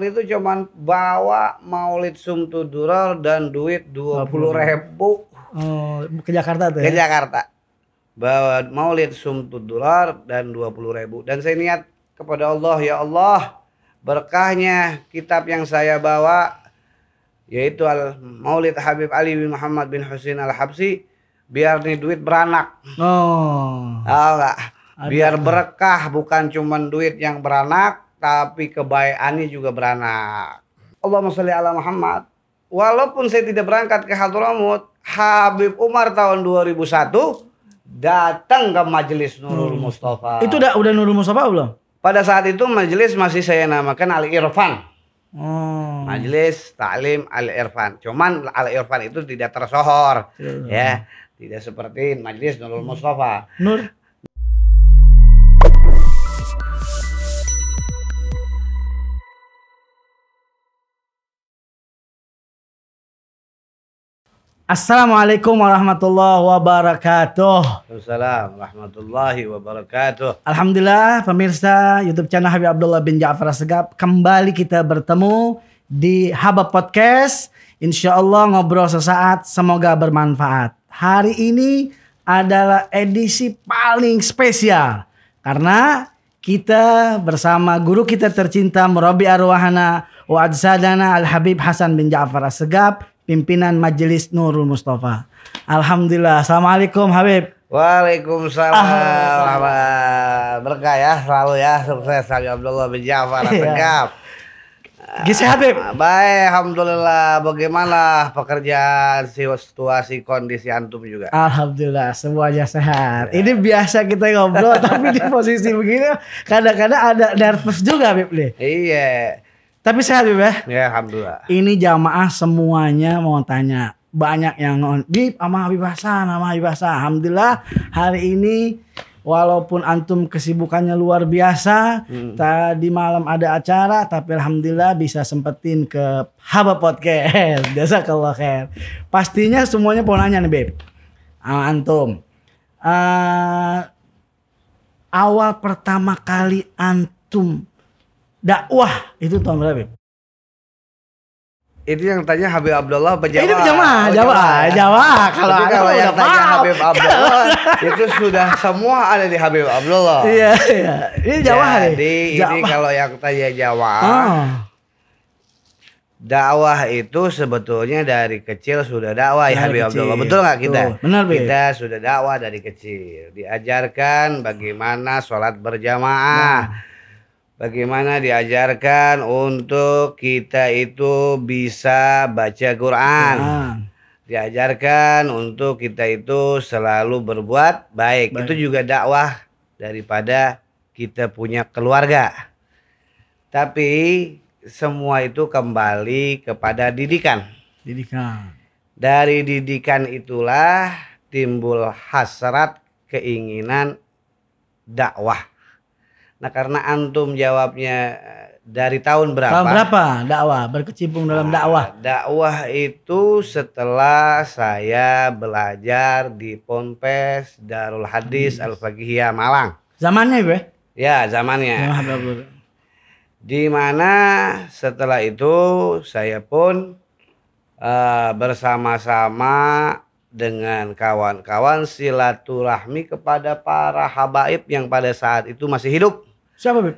itu cuman bawa Maulid Sumtuduror dan duit dua puluh ribu. Oh, ke Jakarta tuh. Ya? Ke Jakarta. Bawa Maulid Sumtuduror dan dua puluh ribu. Dan saya niat kepada Allah ya Allah berkahnya kitab yang saya bawa yaitu Al Maulid Habib Ali bin Muhammad bin Husin Al Habsi biar nih duit beranak. Oh. oh, Biar berkah bukan cuman duit yang beranak tapi kebaikannya juga beranak. Allah masya Allah Muhammad. Walaupun saya tidak berangkat ke Hadramut, Habib Umar tahun 2001 datang ke majelis Nurul hmm. Mustafa. Itu udah udah Nurul Mustafa belum? Pada saat itu majelis masih saya namakan Al Irfan. Hmm. Oh. Majelis Taklim Al Irfan. Cuman Al Irfan itu tidak tersohor, hmm. ya, tidak seperti majelis Nurul Mustafa. Nur Assalamualaikum warahmatullahi wabarakatuh. Assalamualaikum warahmatullahi wabarakatuh. Alhamdulillah pemirsa YouTube channel Habib Abdullah bin Ja'far Segap kembali kita bertemu di Habab Podcast. Insya Allah ngobrol sesaat semoga bermanfaat. Hari ini adalah edisi paling spesial karena kita bersama guru kita tercinta Murabi Arwahana wa Al Habib Hasan bin Ja'far Segap pimpinan Majelis Nurul Mustafa. Alhamdulillah. Assalamualaikum Habib. Waalaikumsalam. Ah. Berkah ya selalu ya sukses Habib Abdullah bin Jafar tegap. Iya. Gisi ya, Habib. Ah, baik, alhamdulillah. Bagaimana pekerjaan situasi kondisi antum juga? Alhamdulillah, semuanya sehat. Ya. Ini biasa kita ngobrol tapi di posisi begini kadang-kadang ada nervous juga Habib nih. Iya. Tapi sehat Beb ya? ya. alhamdulillah. Ini jamaah semuanya mau tanya. Banyak yang on, Bib sama Habib Hasan, sama Habib Hasan. Alhamdulillah hari ini walaupun antum kesibukannya luar biasa, hmm. tadi malam ada acara, tapi alhamdulillah bisa sempetin ke Haba Podcast. biasa Jazakallah khair. Pastinya semuanya mau nanya nih Beb. Sama antum. Uh, awal pertama kali antum dakwah itu tahun berapa? Ya? Itu yang tanya Habib Abdullah apa Jawa? Ini Jawa, oh, Jawa, Jawa. Ya. Kalau ada kan yang tanya Habib Abdullah itu sudah semua ada di Habib Abdullah. Iya, iya. Ini Jawa Jadi nih. ini kalau yang tanya Jawa. Ah. Dakwah itu sebetulnya dari kecil sudah dakwah ya Habib kecil. Abdullah. Betul nggak kita? Tuh, benar, Be. Kita sudah dakwah dari kecil. Diajarkan bagaimana sholat berjamaah. Nah bagaimana diajarkan untuk kita itu bisa baca Quran. Diajarkan untuk kita itu selalu berbuat baik. baik. Itu juga dakwah daripada kita punya keluarga. Tapi semua itu kembali kepada didikan. Didikan. Dari didikan itulah timbul hasrat keinginan dakwah Nah karena antum jawabnya eh, dari tahun berapa? Tahun berapa dakwah berkecimpung dalam nah, dakwah? Dakwah itu setelah saya belajar di Ponpes Darul Hadis hmm. Al Fagihia Malang. Zamannya gue? Ya? ya zamannya. Oh, di mana setelah itu saya pun uh, bersama-sama dengan kawan-kawan silaturahmi kepada para habaib yang pada saat itu masih hidup. Siapa Beb?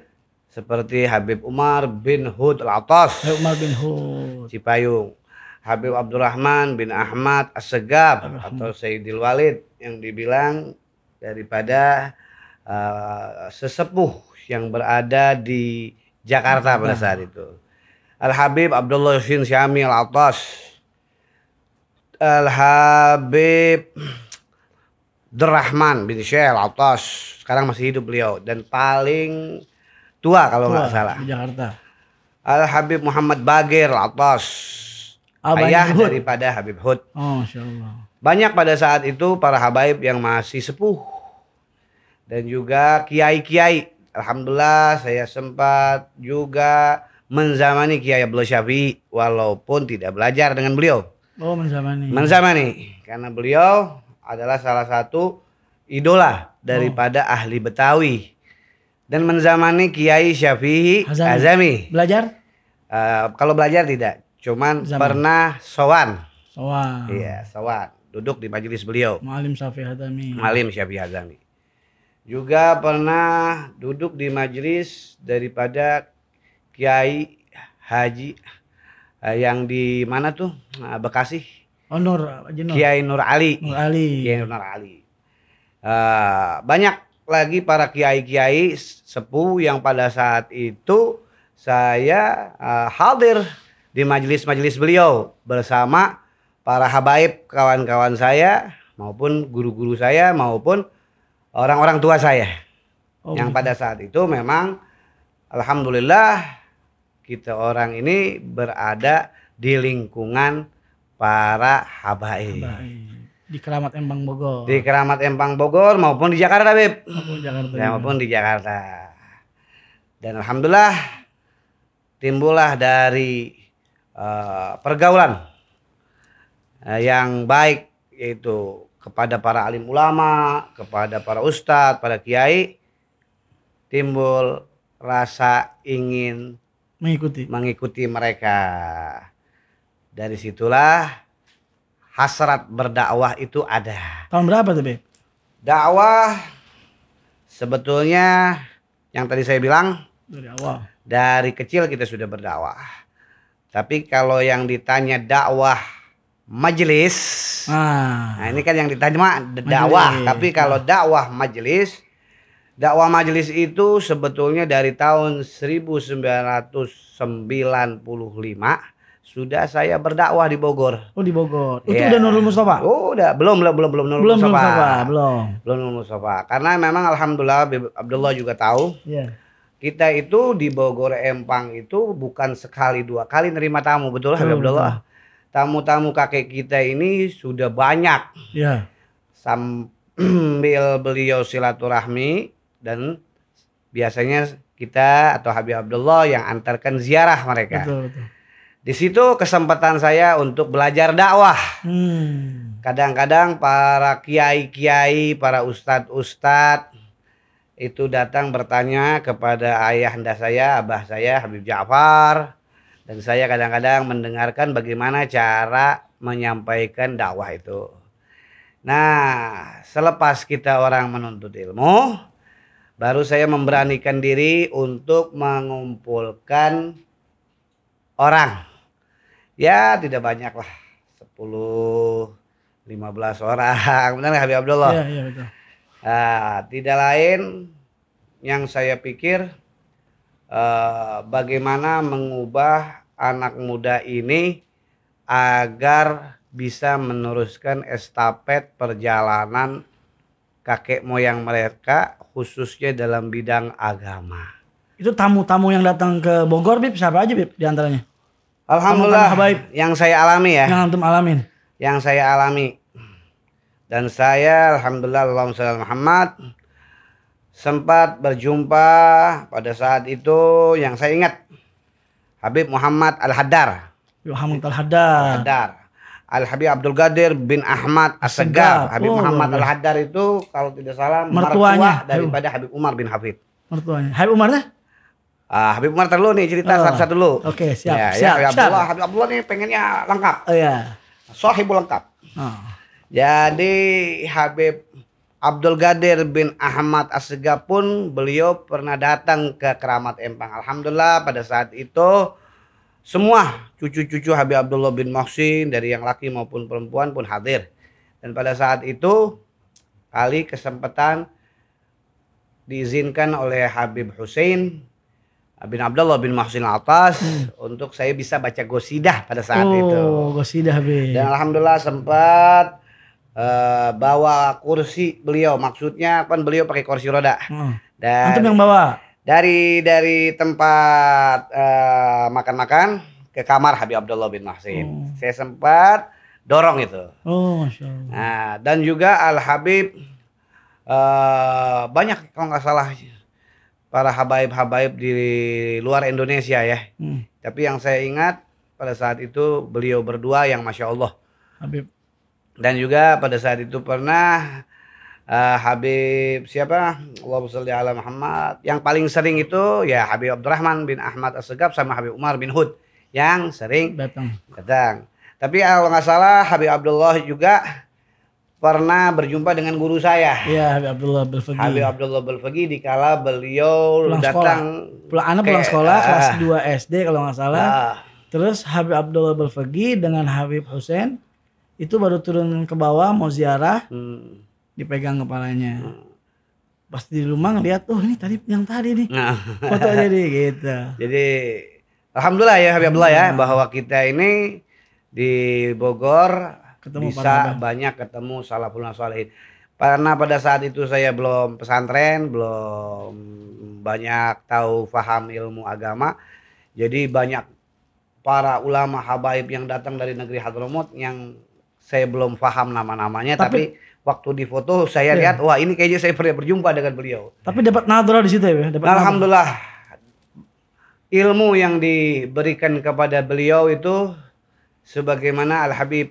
Seperti Habib Umar bin Hud Al-Atas. Habib Umar bin Hud. Cipayung. Habib Abdurrahman bin Ahmad As-Segab atau Sayyidil Walid yang dibilang daripada uh, sesepuh yang berada di Jakarta pada saat itu. Al-Habib Abdullah Yusin Syami Al-Atas. Al-Habib Derrahman bin Syekh al Sekarang masih hidup beliau dan paling tua kalau nggak salah. Di Jakarta. Al Habib Muhammad Bagir al Ayah Hud. daripada Habib Hud. Oh, Allah. Banyak pada saat itu para habaib yang masih sepuh. Dan juga kiai-kiai. Alhamdulillah saya sempat juga menzamani Kiai Abdul Syafi'i walaupun tidak belajar dengan beliau. Oh, menzamani. Menzamani karena beliau adalah salah satu idola daripada oh. ahli Betawi dan menzamani Kiai Syafi'i Azami. Azami. Belajar? Uh, kalau belajar tidak, cuman Azami. pernah sowan. Sowan. Iya, sowan. Duduk di majelis beliau. Malim Syafi'i Azami. Malim Syafi'i Azami. Juga pernah duduk di majelis daripada Kiai Haji eh, yang di mana tuh? Nah, Bekasi. Oh Kiai Nur Ali. Nur Ali. Kiai Nur Ali. Uh, banyak lagi para kiai-kiai sepuh yang pada saat itu saya uh, hadir di majelis-majelis beliau bersama para habaib kawan-kawan saya maupun guru-guru saya maupun orang-orang tua saya oh, yang pada saat itu memang alhamdulillah kita orang ini berada di lingkungan para habaib. Di Keramat Empang Bogor. Di Keramat Empang Bogor maupun di Jakarta, Beb. Maupun Jakarta. Ya, maupun di Jakarta. Dan alhamdulillah timbullah dari uh, pergaulan uh, yang baik yaitu kepada para alim ulama, kepada para ustadz, para kiai timbul rasa ingin mengikuti mengikuti mereka dari situlah hasrat berdakwah itu ada. Tahun berapa tuh, Beb? Dakwah sebetulnya yang tadi saya bilang dari awal. Dari kecil kita sudah berdakwah. Tapi kalau yang ditanya dakwah majelis. Ah. Nah, ini kan yang ditanya mah dakwah, majelis. tapi kalau ah. dakwah majelis dakwah majelis itu sebetulnya dari tahun 1995 sudah saya berdakwah di Bogor. Oh di Bogor. Itu ya. udah Nurul Mustafa? Oh udah, belum belum belum belum Nurul belum, Mustafa. Belum Mustafa, belum. Belum Nurul Mustafa. Karena memang alhamdulillah Abdullah juga tahu. Iya. Kita itu di Bogor Empang itu bukan sekali dua kali nerima tamu, betul Habib Abdullah. Tamu-tamu kakek kita ini sudah banyak. Iya. Sambil beliau silaturahmi dan biasanya kita atau Habib Abdullah yang antarkan ziarah mereka. Betul, betul di situ kesempatan saya untuk belajar dakwah. kadang hmm. Kadang-kadang para kiai-kiai, para ustadz-ustadz itu datang bertanya kepada ayahanda saya, abah saya Habib Ja'far dan saya kadang-kadang mendengarkan bagaimana cara menyampaikan dakwah itu. Nah, selepas kita orang menuntut ilmu, baru saya memberanikan diri untuk mengumpulkan orang ya tidak banyak lah sepuluh lima belas orang benar Habib Abdullah ya, ya, betul. Nah, tidak lain yang saya pikir eh, bagaimana mengubah anak muda ini agar bisa meneruskan estafet perjalanan kakek moyang mereka khususnya dalam bidang agama. Itu tamu-tamu yang datang ke Bogor, Bib, siapa aja, Bib, diantaranya? Alhamdulillah Habaib. yang saya alami ya. Yang antum alamin. Yang saya alami. Dan saya alhamdulillah Allahumma salli Muhammad sempat berjumpa pada saat itu yang saya ingat Habib Muhammad Al-Haddar. Muhammad Al-Haddar. Al-Haddar. Al-Habib Abdul Gadir bin Ahmad as Habib oh, Muhammad Al-Haddar itu kalau tidak salah mertuanya mertua daripada Habib Umar bin Hafid. Mertuanya. Habib Umarnya? Ah, Habib Umar terlalu nih cerita oh, satu-satu oh. dulu. Oke, okay, siap. Ya, ya siap, ya, siap. Abdullah, Habib Abdullah nih pengennya lengkap. Oh iya. Sohibul lengkap. Oh. Jadi Habib Abdul Gadir bin Ahmad Asega pun beliau pernah datang ke keramat Empang. Alhamdulillah pada saat itu semua cucu-cucu Habib Abdullah bin Mohsin dari yang laki maupun perempuan pun hadir. Dan pada saat itu kali kesempatan diizinkan oleh Habib Hussein bin Abdullah bin Mahsin Atas hmm. untuk saya bisa baca gosidah pada saat oh, itu. Oh, gosidah Bin. Dan alhamdulillah sempat uh, bawa kursi beliau. Maksudnya kan beliau pakai kursi roda. Hmm. Dan Antum yang bawa? Dari dari tempat eh, makan-makan uh, ke kamar Habib Abdullah bin Mahsin. Hmm. Saya sempat dorong itu. Oh, Nah, dan juga Al Habib uh, banyak kalau nggak salah para habaib-habaib di luar Indonesia ya. Hmm. Tapi yang saya ingat pada saat itu beliau berdua yang masya Allah. Habib. Dan juga pada saat itu pernah uh, Habib siapa? Allahumma sholli ala Muhammad. Yang paling sering itu ya Habib Abdurrahman bin Ahmad as sama Habib Umar bin Hud yang sering datang. Datang. Tapi kalau nggak salah Habib Abdullah juga pernah berjumpa dengan guru saya. Iya, Habib Abdullah Belfegi. Habib Abdullah Belfegi dikala beliau pulang datang sekolah. pulang anak pulang sekolah uh, kelas 2 SD kalau nggak salah. Uh, Terus Habib Abdullah Belfegi dengan Habib Hussein itu baru turun ke bawah mau ziarah. Hmm. Dipegang kepalanya. Hmm. Pas di rumah ngeliat, "Oh, ini tadi yang tadi nih." Nah. Foto jadi gitu. Jadi alhamdulillah ya Habib Abdullah ya bahwa kita ini di Bogor ketemu bisa para banyak ketemu salafun salihin. Karena pada saat itu saya belum pesantren, belum banyak tahu faham ilmu agama. Jadi banyak para ulama habaib yang datang dari negeri Hadramaut yang saya belum faham nama-namanya tapi, tapi waktu di foto saya iya. lihat wah ini kayaknya saya pernah berjumpa dengan beliau. Tapi dapat nadra di situ ya, dapat nah, Alhamdulillah. Ilmu yang diberikan kepada beliau itu sebagaimana Al Habib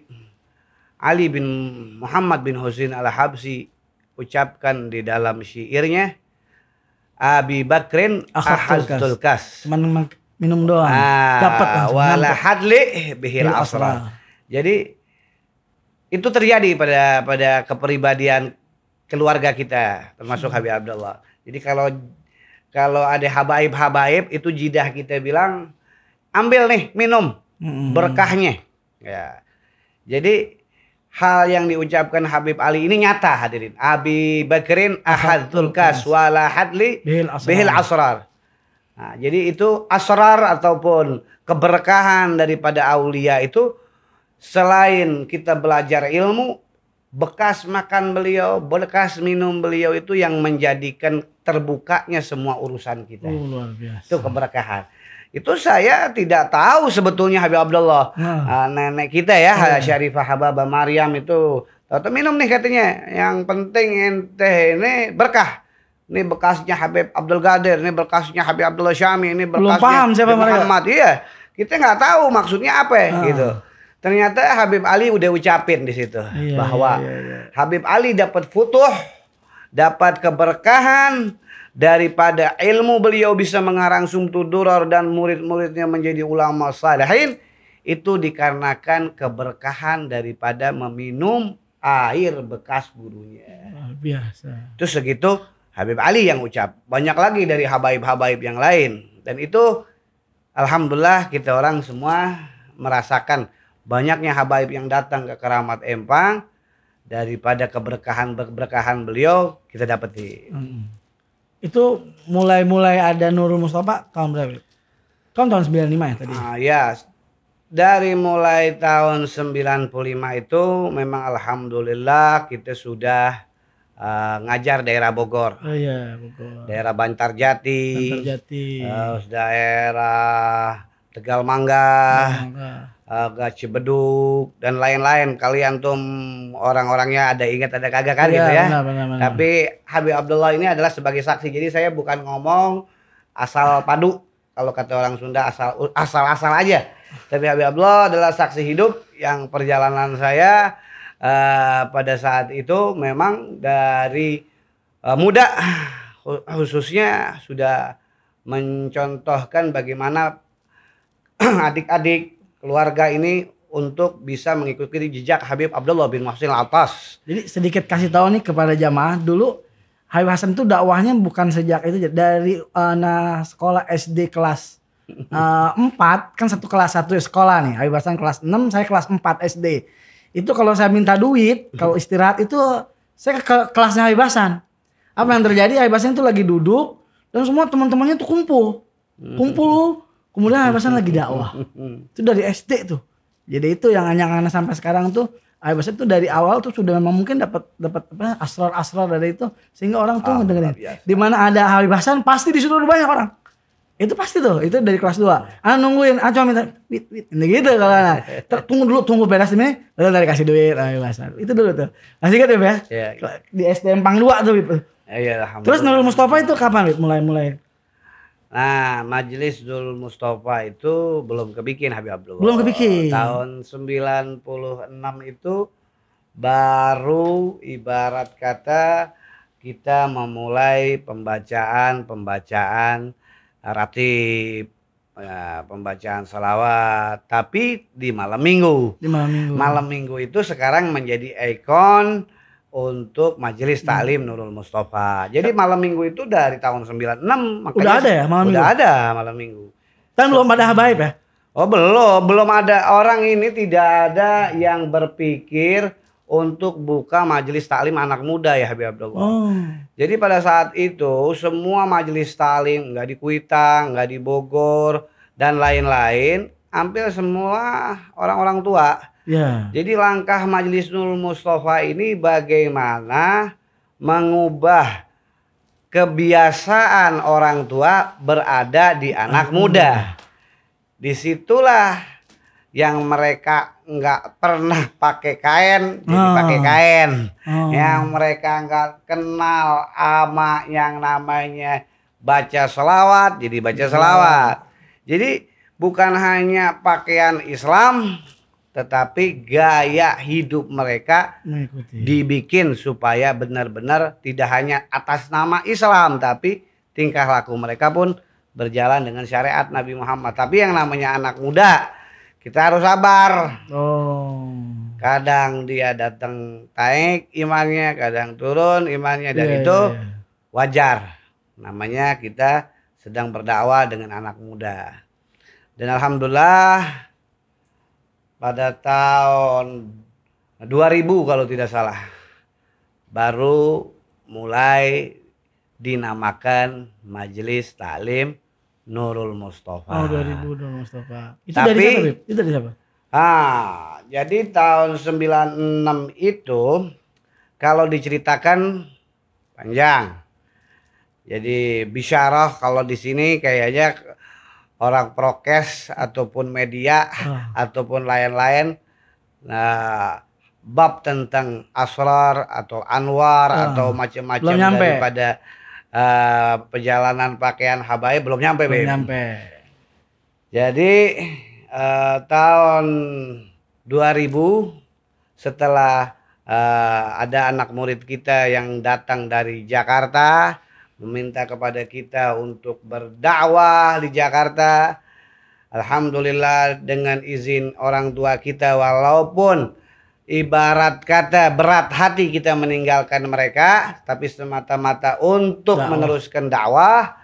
Ali bin Muhammad bin Husain al-Habsi ucapkan di dalam syairnya Abi Bakrin ahadul kas. Cuman minum doang. Ah, Dapat Wala hadli bihil asra. Jadi itu terjadi pada pada kepribadian keluarga kita termasuk hmm. Habib Abdullah. Jadi kalau kalau ada habaib-habaib itu jidah kita bilang ambil nih minum hmm. berkahnya. Ya. Jadi hal yang diucapkan Habib Ali ini nyata hadirin. Abi Bakrin ahadul kas wala hadli bihil asrar. Nah, jadi itu asrar ataupun keberkahan daripada aulia itu selain kita belajar ilmu bekas makan beliau, bekas minum beliau itu yang menjadikan terbukanya semua urusan kita. Oh, luar biasa. Itu keberkahan itu saya tidak tahu sebetulnya Habib Abdullah hmm. uh, nenek kita ya hmm. Syarifah Hababah Maryam itu atau minum nih katanya yang penting ente ini berkah ini bekasnya Habib Abdul Gader ini bekasnya Habib Abdullah Syami ini bekasnya Belum paham siapa Muhammad mereka. iya kita nggak tahu maksudnya apa hmm. gitu ternyata Habib Ali udah ucapin di situ iya, bahwa iya, iya. iya. Habib Ali dapat futuh dapat keberkahan daripada ilmu beliau bisa mengarang sumtuduror dan murid-muridnya menjadi ulama salihin itu dikarenakan keberkahan daripada meminum air bekas gurunya. Biasa. Terus segitu Habib Ali yang ucap. Banyak lagi dari habaib-habaib yang lain. Dan itu alhamdulillah kita orang semua merasakan banyaknya habaib yang datang ke keramat Empang daripada keberkahan-keberkahan beliau kita dapati. Hmm. Itu mulai-mulai ada Nurul Mustafa tahun berapa? Tahun tahun 95 ya tadi. Ah ya. Dari mulai tahun 95 itu memang alhamdulillah kita sudah uh, ngajar daerah Bogor. Oh iya, Bogor. Daerah Bantarjati. Bantarjati. Uh, daerah Tegal Mangga, Mangga. Uh, Cibeduk dan lain-lain. Kalian tuh orang-orangnya ada ingat ada kagak kan ya, gitu ya. Benar, benar, benar. Tapi Habib Abdullah ini adalah sebagai saksi. Jadi saya bukan ngomong asal padu kalau kata orang Sunda asal asal-asal aja. Tapi Habib Abdullah adalah saksi hidup yang perjalanan saya uh, pada saat itu memang dari uh, muda khususnya sudah mencontohkan bagaimana adik-adik keluarga ini untuk bisa mengikuti jejak Habib Abdullah bin Muhsin al Atas. Jadi sedikit kasih tahu nih kepada jamaah dulu Habib Hasan itu dakwahnya bukan sejak itu dari uh, nah, sekolah SD kelas uh, eh, 4 kan satu kelas satu ya sekolah nih Habib Hasan kelas 6 saya kelas 4 SD. Itu kalau saya minta duit, kalau istirahat itu saya ke kelasnya Habib Hasan. Apa yang terjadi Habib Hasan itu lagi duduk dan semua teman-temannya itu kumpul. Hmm. Kumpul Kemudian Abasan lagi dakwah. Itu dari SD tuh. Jadi itu yang hanya anak sampai sekarang tuh Abasan tuh dari awal tuh sudah memang mungkin dapat dapat apa asrar-asrar dari itu sehingga orang tuh ah, Di mana ada Habib pasti disuruh banyak orang. Itu pasti tuh, itu dari kelas 2. anak ah, nungguin, ah cuma minta wit wit gitu kalau ter Tunggu dulu, tunggu beres ini, lalu dari kasih duit Habib Hasan. Itu dulu tuh. Masih ingat ya, Iya. Di SD Empang 2 tuh, Iya. Iya, Terus Nurul Mustafa itu kapan, Mulai-mulai Nah, Majelis Dul Mustafa itu belum kebikin Habib Abdul. Belum kebikin. Tahun 96 itu baru ibarat kata kita memulai pembacaan-pembacaan ratib ya, pembacaan salawat tapi di malam minggu di malam minggu malam minggu itu sekarang menjadi ikon untuk majelis hmm. taklim Nurul Mustafa. Jadi ya. malam minggu itu dari tahun 96 makanya udah ada ya malam udah minggu. Udah ada malam minggu. Tapi kan belum ada hmm. habaib ya? Oh belum, belum ada orang ini tidak ada yang berpikir untuk buka majelis taklim anak muda ya Habib Abdullah. Oh. Jadi pada saat itu semua majelis taklim nggak di Kuitang, nggak di Bogor dan lain-lain, hampir semua orang-orang tua Ya. Jadi langkah Majelis Nur Mustafa ini bagaimana mengubah kebiasaan orang tua berada di anak Aduh. muda. Disitulah yang mereka nggak pernah pakai kain jadi oh. pakai kain, oh. yang mereka nggak kenal ama yang namanya baca selawat jadi baca selawat. Jadi bukan hanya pakaian Islam, tetapi gaya hidup mereka dibikin supaya benar-benar tidak hanya atas nama Islam tapi tingkah laku mereka pun berjalan dengan syariat Nabi Muhammad. Tapi yang namanya anak muda kita harus sabar. Oh. Kadang dia datang naik imannya, kadang turun imannya dan yeah, itu iya, iya. wajar. Namanya kita sedang berdakwah dengan anak muda. Dan alhamdulillah pada tahun 2000 kalau tidak salah baru mulai dinamakan Majelis Taklim Nurul Mustafa. Oh 2000 Nurul Mustafa. Itu Tapi, dari siapa? Bip? Itu dari siapa? Ah, jadi tahun 96 itu kalau diceritakan panjang. Jadi bisyarah kalau di sini kayaknya orang prokes ataupun media oh. ataupun lain-lain nah bab tentang asrar atau anwar oh. atau macam-macam daripada uh, perjalanan pakaian habai belum nyampe belum baby. nyampe jadi uh, tahun 2000 setelah uh, ada anak murid kita yang datang dari Jakarta meminta kepada kita untuk berdakwah di Jakarta. Alhamdulillah dengan izin orang tua kita walaupun ibarat kata berat hati kita meninggalkan mereka tapi semata-mata untuk meneruskan dakwah.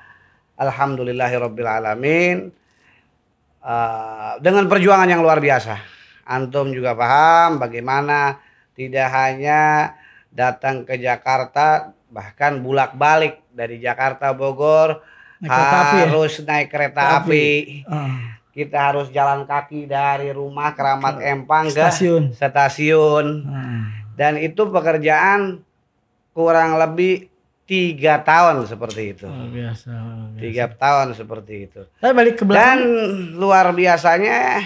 Alhamdulillahirabbil alamin. Uh, dengan perjuangan yang luar biasa. Antum juga paham bagaimana tidak hanya datang ke Jakarta bahkan bulak-balik dari Jakarta Bogor naik ya? harus naik kereta api. api. Uh. Kita harus jalan kaki dari rumah Keramat Empang ke stasiun. Uh. Dan itu pekerjaan kurang lebih tiga tahun seperti itu. biasa, biasa. Tiga tahun seperti itu. Saya balik ke belakang. Dan luar biasanya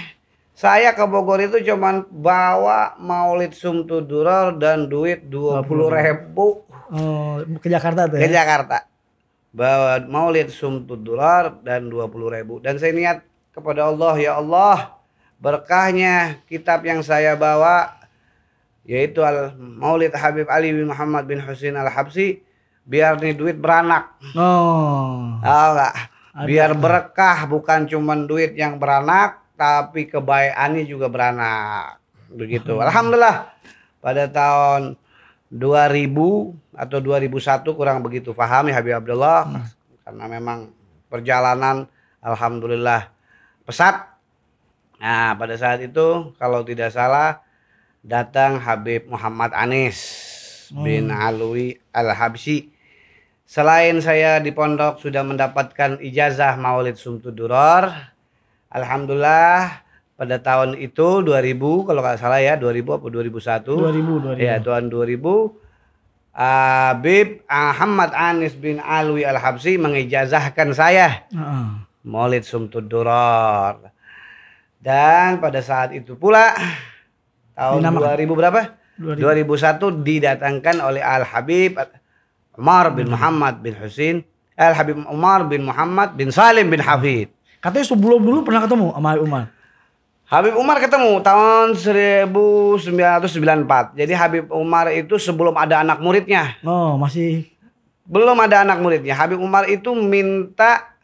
saya ke Bogor itu cuman bawa Maulid Sumtu dural dan duit dua puluh ribu. Oh, ke Jakarta tuh. Ke ya? Jakarta. Bawa maulid sumtud dolar dan 20 ribu. Dan saya niat kepada Allah, ya Allah, berkahnya kitab yang saya bawa yaitu Al Maulid Habib Ali bin Muhammad bin Husin Al Habsi biar nih duit beranak. Oh. Tahu gak? Biar berkah bukan cuma duit yang beranak tapi kebaikannya juga beranak. Begitu. Ah. Alhamdulillah pada tahun 2000 atau 2001 kurang begitu paham ya Habib Abdullah hmm. karena memang perjalanan alhamdulillah pesat. Nah, pada saat itu kalau tidak salah datang Habib Muhammad Anis hmm. bin Alwi al Habsi Selain saya di pondok sudah mendapatkan ijazah Maulid Sumtuduror, alhamdulillah pada tahun itu 2000 kalau nggak salah ya 2000 apa 2001 2000 2000 ya tahun 2000 Habib uh, Ahmad Anis bin Alwi Al Habsi mengijazahkan saya uh -uh. Maulid Sumtud Duror dan pada saat itu pula tahun Dinamakan. 2000 berapa 2000. 2001 didatangkan oleh Al Habib Umar bin hmm. Muhammad bin Husin Al Habib Umar bin Muhammad bin Salim bin Hafid katanya sebelum dulu pernah ketemu sama Umar Habib Umar ketemu tahun 1994. Jadi Habib Umar itu sebelum ada anak muridnya. Oh, masih belum ada anak muridnya. Habib Umar itu minta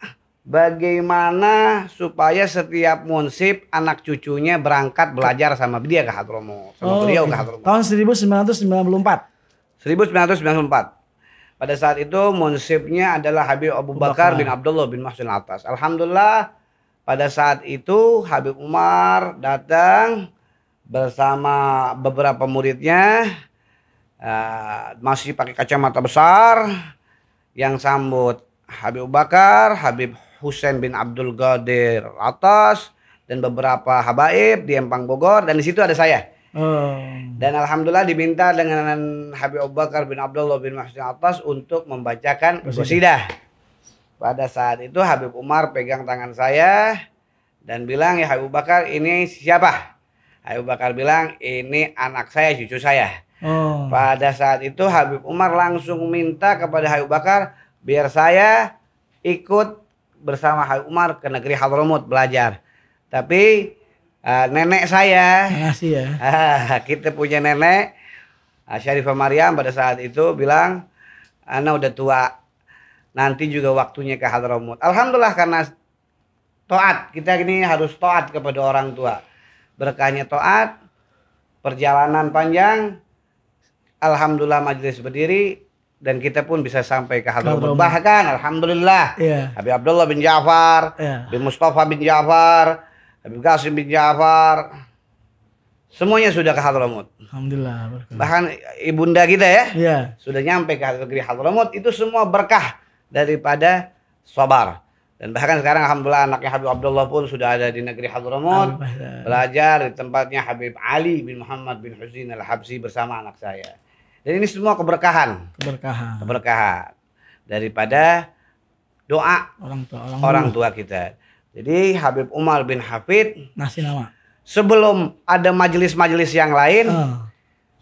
bagaimana supaya setiap munsip anak cucunya berangkat belajar sama dia ke Hadromo, sama oh, beliau okay. ke iya. Hadromo. Tahun 1994. 1994. Pada saat itu munsipnya adalah Habib Abu Bakar, bin Abdullah bin Mahsun Atas. Alhamdulillah pada saat itu Habib Umar datang bersama beberapa muridnya uh, masih pakai kacamata besar yang sambut Habib Bakar, Habib Husain bin Abdul Qadir atas dan beberapa habaib di Empang Bogor dan di situ ada saya. Hmm. Dan alhamdulillah diminta dengan Habib Abu Bakar bin Abdullah bin Masjid atas untuk membacakan qasidah. Pada saat itu Habib Umar pegang tangan saya dan bilang ya Habib Bakar ini siapa? Habib Bakar bilang ini anak saya, cucu saya. Oh. Pada saat itu Habib Umar langsung minta kepada Habib Bakar biar saya ikut bersama Habib Umar ke negeri Hadramaut belajar. Tapi uh, nenek saya, ah, ya. Uh, kita punya nenek uh, Syarifah Mariam pada saat itu bilang, anak udah tua, nanti juga waktunya ke Hadramut. Alhamdulillah karena toat kita ini harus toat kepada orang tua. Berkahnya toat, perjalanan panjang, alhamdulillah majelis berdiri dan kita pun bisa sampai ke Hadramut. Bahkan alhamdulillah yeah. Habib Abdullah bin Ja'far, yeah. bin Mustafa bin Ja'far, Habib Qasim bin Ja'far, Semuanya sudah ke Hadramut. Alhamdulillah. Bahkan ibunda kita ya, yeah. sudah nyampe ke negeri Hadramut. Itu semua berkah daripada sabar. Dan bahkan sekarang alhamdulillah anaknya Habib Abdullah pun sudah ada di negeri Hadramaut belajar di tempatnya Habib Ali bin Muhammad bin Husin Al-Habsi bersama anak saya. Dan ini semua keberkahan. Keberkahan. Keberkahan daripada doa orang tua orang, orang tua kita. Jadi Habib Umar bin Hafid nasi nama. Sebelum ada majelis-majelis yang lain uh,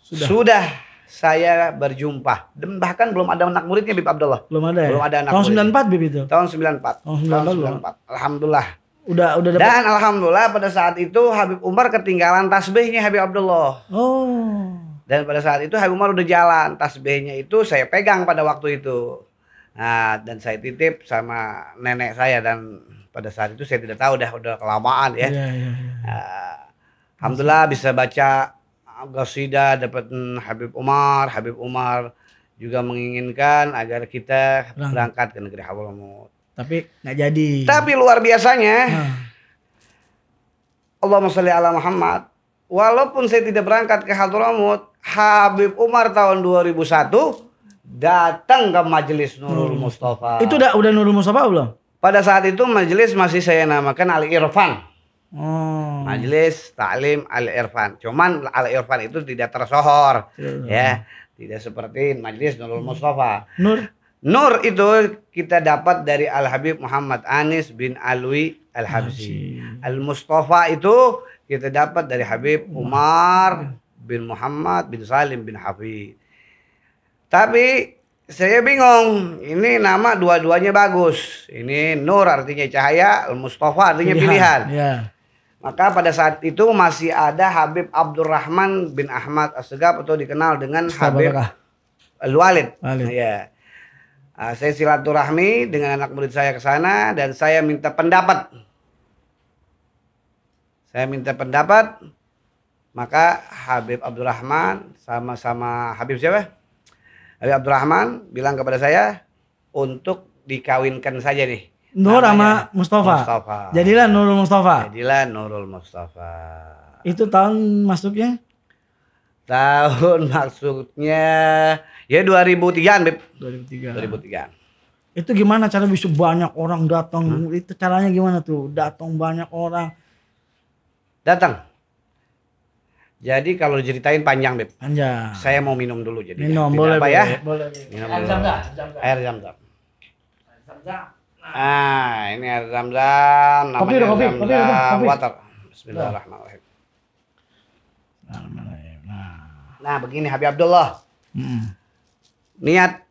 sudah. sudah saya berjumpa. Dan bahkan belum ada anak muridnya Bib Abdullah. Belum ada ya? Belum ada anak Tahun murid. 94 Bib itu? Tahun 94. Oh, tahun 94. 94. Alhamdulillah. Udah udah dapat. Dan alhamdulillah pada saat itu Habib Umar ketinggalan tasbihnya Habib Abdullah. Oh. Dan pada saat itu Habib Umar udah jalan, tasbihnya itu saya pegang pada waktu itu. Nah, dan saya titip sama nenek saya dan pada saat itu saya tidak tahu dah udah kelamaan ya. Yeah, yeah, yeah. Nah, alhamdulillah bisa baca Sida dapat hmm, Habib Umar, Habib Umar juga menginginkan agar kita berangkat, berangkat ke negeri Hawlamut. Tapi nggak jadi. Tapi luar biasanya. Nah. Allahumma sholli ala Muhammad. Walaupun saya tidak berangkat ke Hadramut, Habib Umar tahun 2001 datang ke majelis Nurul hmm. Mustafa. Itu udah udah Nurul Mustafa belum? Pada saat itu majelis masih saya namakan Ali Irfan. Hmm. Majelis Taklim Al Irfan. Cuman Al Irfan itu tidak tersohor, hmm. ya. Tidak seperti Majelis Nurul hmm. Mustafa. Nur Nur itu kita dapat dari Al Habib Muhammad Anis bin Alwi Al Habsi. Al Mustafa itu kita dapat dari Habib Umar iya. bin Muhammad bin Salim bin Hafid. Tapi saya bingung, ini nama dua-duanya bagus. Ini Nur artinya cahaya, al Mustafa artinya iya, pilihan. pilihan. Ya. Maka pada saat itu masih ada Habib Abdurrahman bin Ahmad Assegaf atau dikenal dengan Habib al Ya. Nah, saya silaturahmi dengan anak murid saya ke sana dan saya minta pendapat. Saya minta pendapat, maka Habib Abdurrahman sama-sama Habib siapa? Habib Abdurrahman bilang kepada saya untuk dikawinkan saja nih Nur sama Mustafa. Mustafa. Jadilah Nurul Mustafa. Jadilah Nurul Mustafa. Itu tahun masuknya? Tahun maksudnya ya 2003-an, Dua 2003. 2003. Itu gimana cara bisa banyak orang datang? Hmm? Itu caranya gimana tuh? Datang banyak orang. Datang. Jadi kalau diceritain panjang, Beb. Panjang. Saya mau minum dulu jadi. Minum, boleh, apa ya? boleh, ya? Boleh. Minum Air Jam, jam, Air jam Air jam. Ah, ini air zam-zam, namanya kopi, zam water. Bismillahirrahmanirrahim. Nah, nah, nah. nah, begini Habib Abdullah. Hmm. Niat